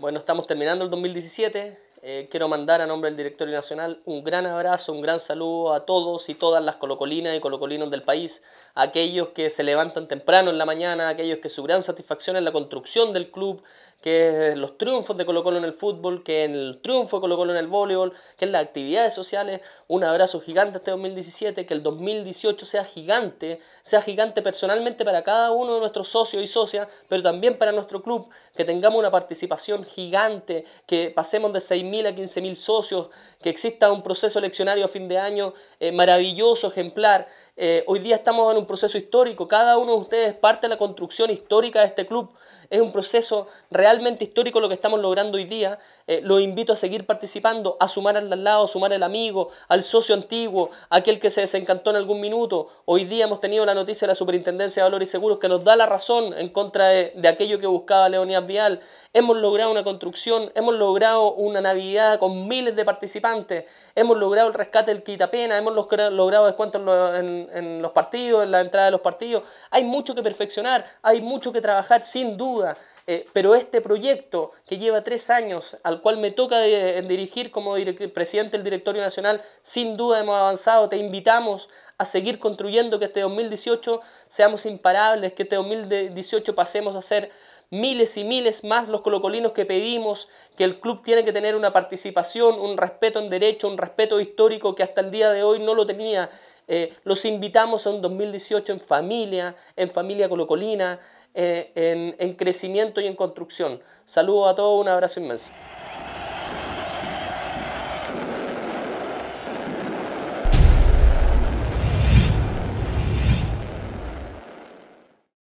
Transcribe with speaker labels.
Speaker 1: Bueno, estamos terminando el 2017, eh, quiero mandar a nombre del directorio nacional un gran abrazo, un gran saludo a todos y todas las colocolinas y colocolinos del país, aquellos que se levantan temprano en la mañana, aquellos que su gran satisfacción es la construcción del club, que es los triunfos de Colo Colo en el fútbol, que el triunfo de Colo Colo en el voleibol, que en las actividades sociales. Un abrazo gigante este 2017, que el 2018 sea gigante, sea gigante personalmente para cada uno de nuestros socios y socias, pero también para nuestro club, que tengamos una participación gigante, que pasemos de 6.000 a 15.000 socios, que exista un proceso eleccionario a fin de año eh, maravilloso, ejemplar. Eh, hoy día estamos en un proceso histórico, cada uno de ustedes parte de la construcción histórica de este club. Es un proceso realmente histórico lo que estamos logrando hoy día. Eh, los invito a seguir participando, a sumar al lado, a sumar al amigo, al socio antiguo, aquel que se desencantó en algún minuto. Hoy día hemos tenido la noticia de la Superintendencia de Valores y Seguros que nos da la razón en contra de, aquello que buscaba Leonidas Vial. Hemos logrado una construcción, hemos logrado una Navidad con miles de participantes, hemos logrado el rescate del quitapena, hemos logrado descuentos en, los partidos, en la entrada de los partidos. Hay mucho que perfeccionar, hay mucho que trabajar sin duda, eh, pero este proyecto que lleva tres años, al cual me toca dirigir como presidente del Directorio Nacional, sin duda hemos avanzado, te invitamos a seguir construyendo que este 2018 seamos imparables, que este 2018 pasemos a ser miles y miles más los colocolinos que pedimos que el club tiene que tener una participación, un respeto en derecho, un respeto histórico que hasta el día de hoy no lo tenía. Eh, los invitamos a un 2018 en familia, en familia colocolina, eh, en, en crecimiento y en construcción. Saludos a todos, un abrazo inmenso.